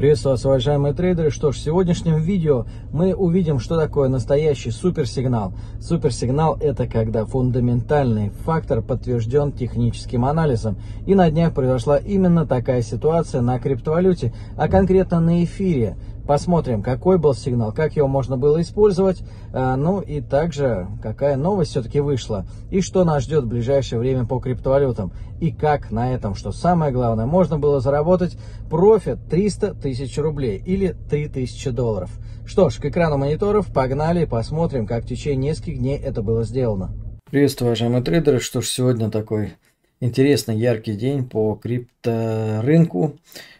Приветствую вас, уважаемые трейдеры. Что ж, в сегодняшнем видео мы увидим, что такое настоящий суперсигнал. Суперсигнал – это когда фундаментальный фактор подтвержден техническим анализом. И на днях произошла именно такая ситуация на криптовалюте, а конкретно на эфире – Посмотрим, какой был сигнал, как его можно было использовать, э, ну и также, какая новость все-таки вышла, и что нас ждет в ближайшее время по криптовалютам, и как на этом, что самое главное, можно было заработать профит 300 тысяч рублей или 3000 долларов. Что ж, к экрану мониторов погнали и посмотрим, как в течение нескольких дней это было сделано. Приветствую, уважаемые трейдеры. Что ж, сегодня такой интересный, яркий день по крипторынку.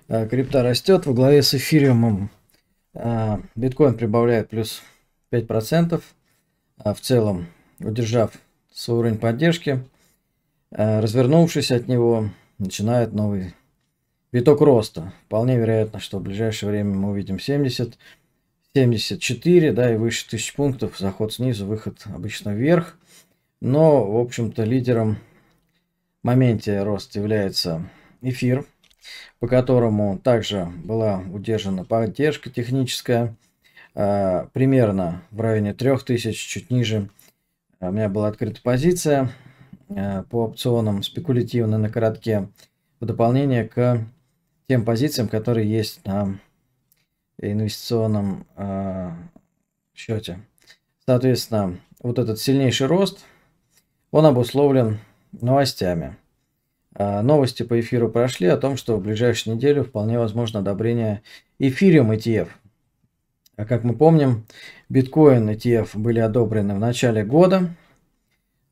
Э, крипта растет во главе с эфириумом. А, биткоин прибавляет плюс 5%, а, в целом удержав свой уровень поддержки, а, развернувшись от него, начинает новый виток роста. Вполне вероятно, что в ближайшее время мы увидим 70, 74, да, и выше 1000 пунктов, заход снизу, выход обычно вверх. Но, в общем-то, лидером в моменте роста является эфир – по которому также была удержана поддержка техническая, э, примерно в районе 3000, чуть ниже. У меня была открыта позиция э, по опционам спекулятивно на коротке, в дополнение к тем позициям, которые есть на инвестиционном э, счете. Соответственно, вот этот сильнейший рост, он обусловлен новостями – а, новости по эфиру прошли о том, что в ближайшую неделю вполне возможно одобрение эфириум ETF. А как мы помним, биткоин ETF были одобрены в начале года.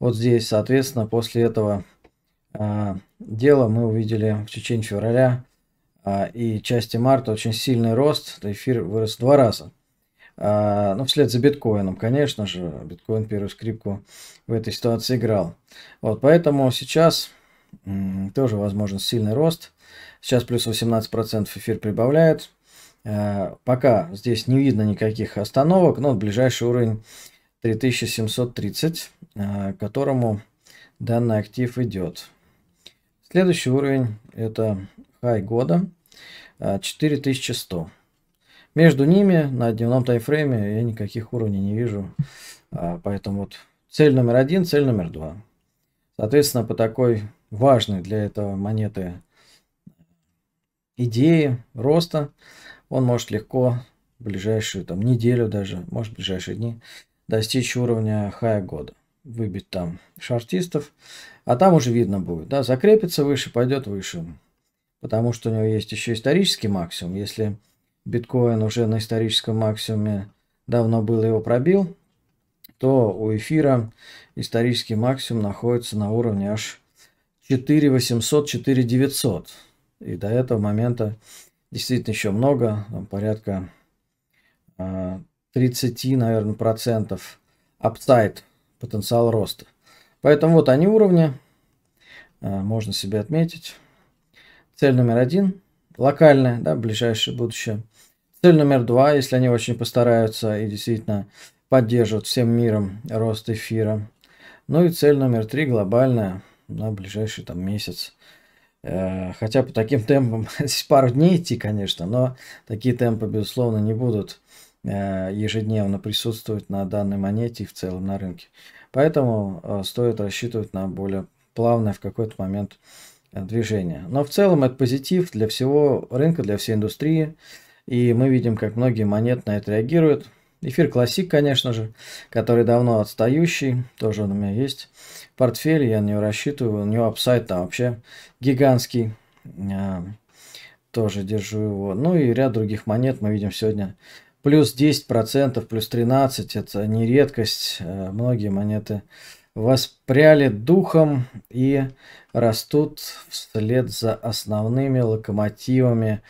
Вот здесь, соответственно, после этого а, дела мы увидели в течение февраля а, и части марта очень сильный рост. Эфир вырос в два раза. Ну, вслед за биткоином, конечно же, биткоин первую скрипку в этой ситуации играл. Вот, поэтому сейчас тоже возможен сильный рост. Сейчас плюс 18% эфир прибавляет. Э, пока здесь не видно никаких остановок, но ближайший уровень 3730, э, к которому данный актив идет. Следующий уровень это хай года 4100. Э, Между ними на дневном таймфрейме я никаких уровней не вижу. Поэтому вот цель номер один, цель номер два. Соответственно, по такой важной для этого монеты идеи роста, он может легко в ближайшую там, неделю даже, может в ближайшие дни достичь уровня хая года. Выбить там шартистов, а там уже видно будет, да, закрепится выше, пойдет выше. Потому что у него есть еще исторический максимум. Если биткоин уже на историческом максимуме давно был его пробил, то у эфира исторический максимум находится на уровне аж 4 800, 4 900. И до этого момента действительно еще много, там порядка 30, а, наверное, процентов апсайд, потенциал роста. Поэтому вот они уровни, а, можно себе отметить. Цель номер один, локальная, да, ближайшее будущее. Цель номер два, если они очень постараются и действительно поддерживают всем миром рост эфира. Ну и цель номер три, глобальная, на ближайший там месяц. Э, хотя по таким темпам пару дней идти, конечно, но такие темпы, безусловно, не будут э, ежедневно присутствовать на данной монете и в целом на рынке. Поэтому э, стоит рассчитывать на более плавное в какой-то момент движение. Но в целом это позитив для всего рынка, для всей индустрии. И мы видим, как многие монеты на это реагируют. Эфир Классик, конечно же, который давно отстающий, тоже он у меня есть. Портфель я на него рассчитываю, у него апсайт там вообще гигантский. А, тоже держу его. Ну и ряд других монет мы видим сегодня. Плюс 10%, плюс 13%, это не редкость. А, многие монеты воспряли духом и растут вслед за основными локомотивами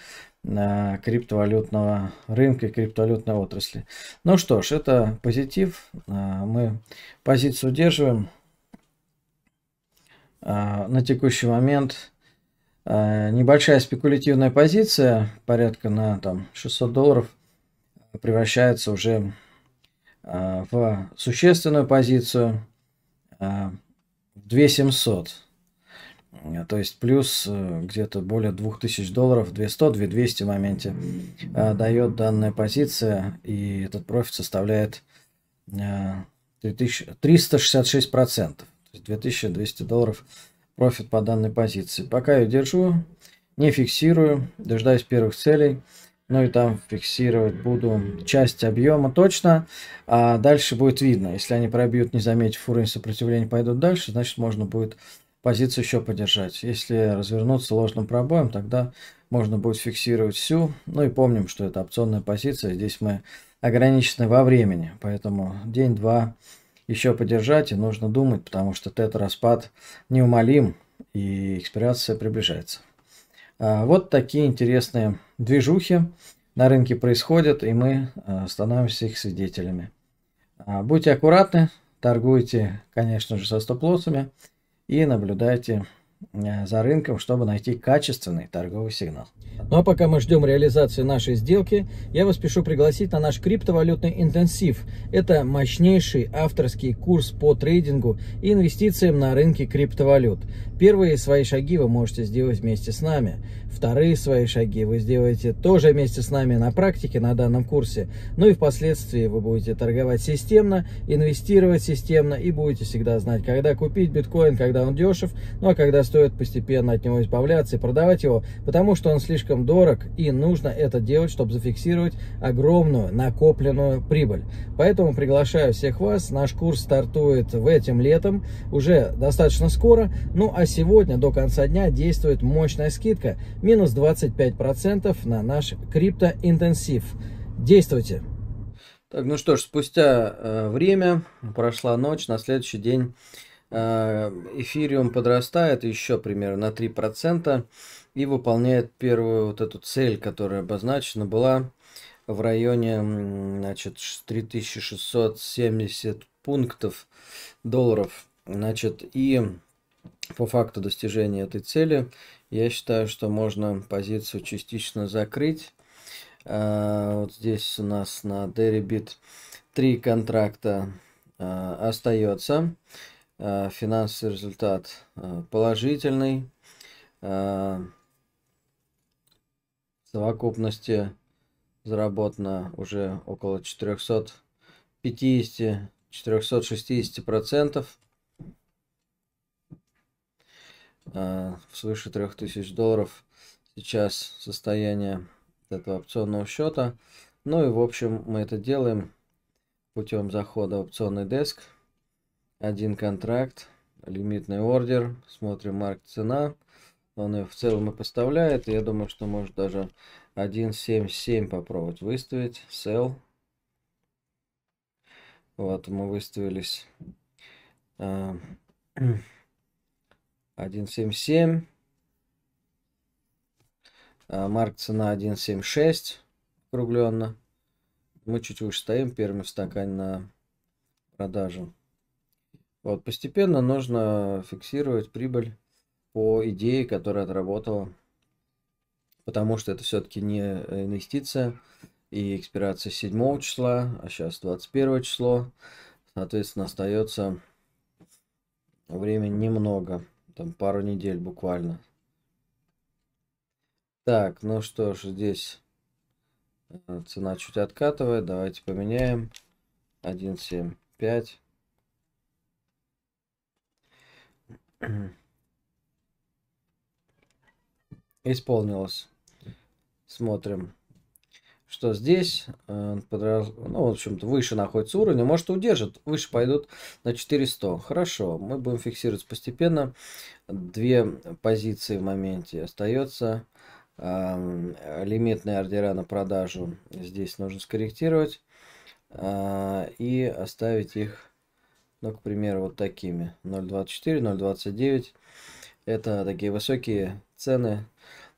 на криптовалютного рынка и криптовалютной отрасли. Ну что ж, это позитив. А, мы позицию удерживаем. А, на текущий момент а, небольшая спекулятивная позиция, порядка на там, 600 долларов, превращается уже в существенную позицию в 2700. Э, то есть плюс э, где-то более 2000 долларов, 200, 2200 в моменте э, дает данная позиция, и этот профит составляет 366%. То есть 2200 долларов профит по данной позиции. Пока я держу, не фиксирую, дожидаюсь первых целей. Ну и там фиксировать буду часть объема точно, а дальше будет видно. Если они пробьют, не заметив уровень сопротивления, пойдут дальше, значит можно будет позицию еще поддержать. Если развернуться ложным пробоем, тогда можно будет фиксировать всю. Ну и помним, что это опционная позиция, здесь мы ограничены во времени, поэтому день-два еще подержать и нужно думать, потому что тета-распад неумолим и экспирация приближается. А, вот такие интересные движухи на рынке происходят, и мы а, становимся их свидетелями. А, будьте аккуратны, торгуйте, конечно же, со стоп-лоссами и наблюдайте Э, за рынком, чтобы найти качественный торговый сигнал. Ну а пока мы ждем реализации нашей сделки, я вас пишу пригласить на наш криптовалютный интенсив. Это мощнейший авторский курс по трейдингу и инвестициям на рынке криптовалют. Первые свои шаги вы можете сделать вместе с нами. Вторые свои шаги вы сделаете тоже вместе с нами на практике на данном курсе. Ну и впоследствии вы будете торговать системно, инвестировать системно и будете всегда знать, когда купить биткоин, когда он дешев, ну а когда стоит постепенно от него избавляться и продавать его, потому что он слишком дорог и нужно это делать, чтобы зафиксировать огромную накопленную прибыль. Поэтому приглашаю всех вас. Наш курс стартует в этим летом, уже достаточно скоро. Ну а сегодня до конца дня действует мощная скидка, минус 25% на наш криптоинтенсив. Действуйте! Так, ну что ж, спустя э, время, прошла ночь, на следующий день Э, эфириум подрастает еще примерно на 3% и выполняет первую вот эту цель, которая обозначена была в районе значит, 3670 пунктов долларов. Значит, и по факту достижения этой цели я считаю, что можно позицию частично закрыть. Э, вот здесь у нас на Deribit три контракта э, остается. Э, финансовый результат э, положительный. Э, в совокупности заработано уже около 450-460 процентов. Свыше 3000 долларов сейчас состояние этого опционного счета. Ну и в общем мы это делаем путем захода в опционный деск. Один контракт, лимитный ордер, смотрим марк цена. Он ее в целом и поставляет. И я думаю, что может даже 1.77 попробовать выставить. Sell. Вот, мы выставились 1.77. А, а, марк цена 1.76 округленно. Мы чуть выше стоим, первыми в стакане на продажу. Вот, постепенно нужно фиксировать прибыль по идее, которая отработала, потому что это все-таки не э, инвестиция, и экспирация 7 числа, а сейчас 21 число, соответственно, остается время немного, там пару недель буквально. Так, ну что ж, здесь э, цена чуть откатывает, давайте поменяем 1.75. Исполнилось. Смотрим, что здесь. Э, ну, в общем-то, выше находится уровень. Может, удержит. Выше пойдут на 400. Хорошо. Мы будем фиксировать постепенно. Две позиции в моменте остается. Эм, Лимитные ордера на продажу здесь нужно скорректировать э, и оставить их ну, к примеру, вот такими. 0.24, 0.29. Это такие высокие цены.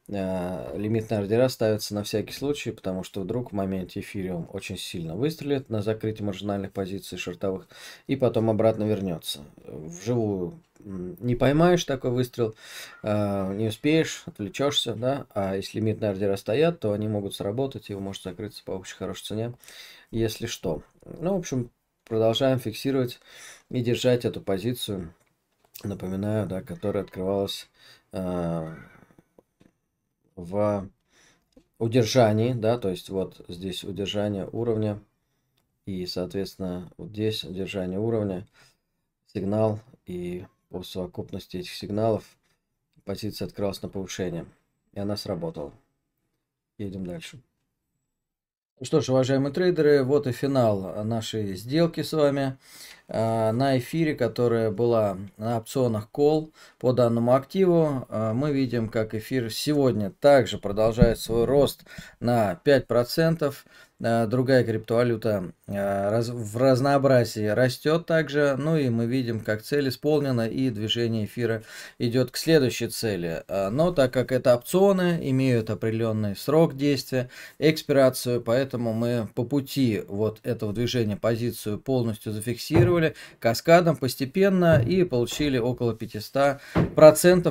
Э, лимитные ордера ставятся на всякий случай, потому что вдруг в моменте эфириум очень сильно выстрелит на закрытие маржинальных позиций шортовых и потом обратно вернется. Вживую не поймаешь такой выстрел, э, не успеешь, отвлечешься, да, а если лимитные ордера стоят, то они могут сработать, и вы можете закрыться по очень хорошей цене, если что. Ну, в общем, продолжаем фиксировать и держать эту позицию, напоминаю, да, которая открывалась э, в удержании, да, то есть вот здесь удержание уровня и, соответственно, вот здесь удержание уровня, сигнал и по совокупности этих сигналов позиция открылась на повышение, и она сработала. Едем дальше. Ну что ж, уважаемые трейдеры, вот и финал нашей сделки с вами а, на эфире, которая была на опционах Call по данному активу. А, мы видим, как эфир сегодня также продолжает свой рост на 5%. Э, другая криптовалюта э, в разнообразии растет также. Ну и мы видим, как цель исполнена и движение эфира идет к следующей цели. Э, но так как это опционы, имеют определенный срок действия, экспирацию, поэтому мы по пути вот этого движения позицию полностью зафиксировали каскадом постепенно и получили около 500%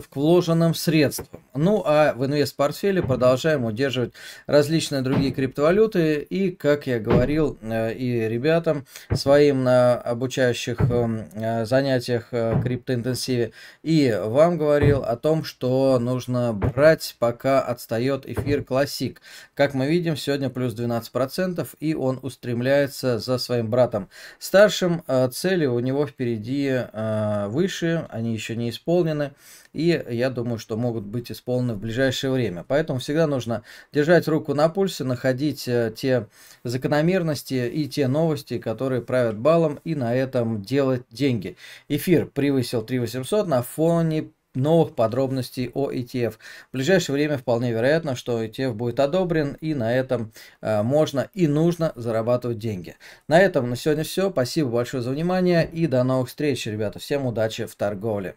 к вложенным средствам. Ну а в инвест-портфеле продолжаем удерживать различные другие криптовалюты и и, как я говорил э, и ребятам своим на обучающих эм, э, занятиях э, криптоинтенсиве, и вам говорил о том, что нужно брать, пока отстает эфир классик. Как мы видим, сегодня плюс 12%, и он устремляется за своим братом. Старшим цели у него впереди выше, они еще не исполнены и я думаю, что могут быть исполнены в ближайшее время. Поэтому всегда нужно держать руку на пульсе, находить э, те закономерности и те новости, которые правят балом, и на этом делать деньги. Эфир превысил 3800 на фоне новых подробностей о ETF. В ближайшее время вполне вероятно, что ETF будет одобрен, и на этом э, можно и нужно зарабатывать деньги. На этом на сегодня все. Спасибо большое за внимание и до новых встреч, ребята. Всем удачи в торговле.